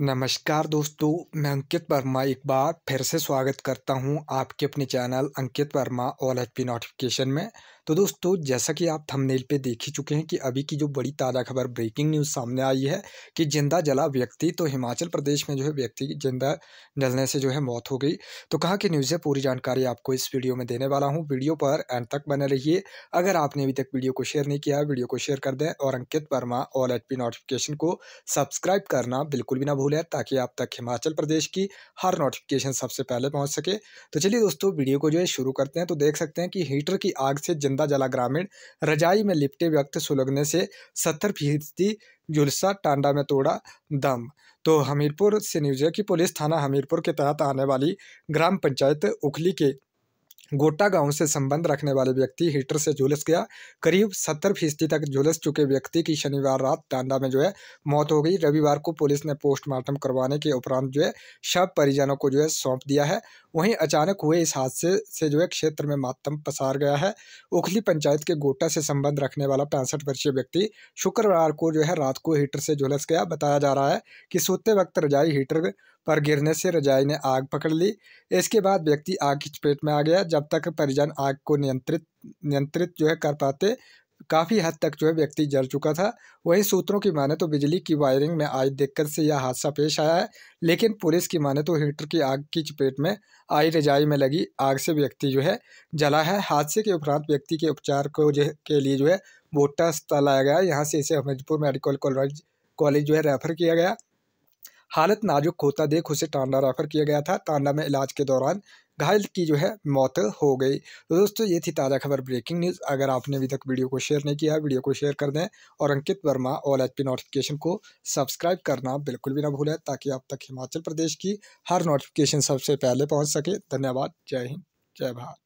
नमस्कार दोस्तों मैं अंकित वर्मा एक बार फिर से स्वागत करता हूं आपके अपने channel Ankit Verma all H P notification में तो दोस्तों जैसा कि आप थंबनेल पे देख ही चुके हैं कि अभी की जो बड़ी ताज़ा खबर ब्रेकिंग न्यूज़ सामने आई है कि जिंदा जला व्यक्ति तो हिमाचल प्रदेश में जो है व्यक्ति की जिंदा जलने से जो है मौत हो गई तो कहाँ की न्यूज़ है पूरी जानकारी आपको इस वीडियो में देने वाला हूँ वीडियो पर एंड तक बने रहिए अगर आपने अभी तक वीडियो को शेयर नहीं किया वीडियो को शेयर कर दें और Ankit Verma all H P notification को सब्सक्राइब करना बिल्कुल भी ना भूल टूल है ताकि आप तक हिमाचल प्रदेश की हर नोटिफिकेशन सबसे पहले पहुंच सके तो चलिए दोस्तों वीडियो को जो है शुरू करते हैं तो देख सकते हैं कि हीटर की आग से जिंदा जला ग्रामीण रजाई में लिपटे व्यक्त सुलगने से सत्तर फीसदी जुलसा टांडा में तोड़ा दम तो हमीरपुर से न्यूज है कि पुलिस थाना हमीरपुर के तहत आने वाली ग्राम पंचायत उखली के गोटा गांव से संबंध रखने वाले व्यक्ति हीटर से झुलस गया करीब सत्तर फीसदी तक झुलस चुके व्यक्ति की शनिवार रात टांडा में जो है मौत हो गई रविवार को पुलिस ने पोस्टमार्टम करवाने के उपरांत जो है शव परिजनों को जो है सौंप दिया है वहीं अचानक हुए इस हादसे से जो है क्षेत्र में मातम पसार गया है उखली पंचायत के गोटा से संबंध रखने वाला पैंसठ वर्षीय व्यक्ति शुक्रवार को जो है रात को हीटर से झुलस गया बताया जा रहा है कि सोते वक्त रजाई हीटर पर गिरने से रजाई ने आग पकड़ ली इसके बाद व्यक्ति आग की चपेट में आ गया जब तक परिजन आग को नियंत्रित नियंत्रित जो है कर पाते काफ़ी हद तक जो है व्यक्ति जल चुका था वहीं सूत्रों की माने तो बिजली की वायरिंग में आई दिक्कत से यह हादसा पेश आया है लेकिन पुलिस की माने तो हीटर की आग की चपेट में आई रजाई में लगी आग से व्यक्ति जो है जला है हादसे के उपरांत व्यक्ति के उपचार को जो के लिए जो है बोटा अस्पताल लाया गया यहाँ से इसे हमीरपुर मेडिकल कॉलेज कॉलेज जो है रेफर किया गया हालत नाजुक होता देख उसे टांडा रेफर किया गया था टांडा में इलाज के दौरान घायल की जो है मौत हो गई तो दोस्तों ये थी ताज़ा खबर ब्रेकिंग न्यूज़ अगर आपने अभी तक वीडियो को शेयर नहीं किया वीडियो को शेयर कर दें और Ankit Verma all H notification को सब्सक्राइब करना बिल्कुल भी ना भूलें ताकि आप तक हिमाचल प्रदेश की हर नोटिफिकेशन सबसे पहले पहुँच सके धन्यवाद जय हिंद जय भारत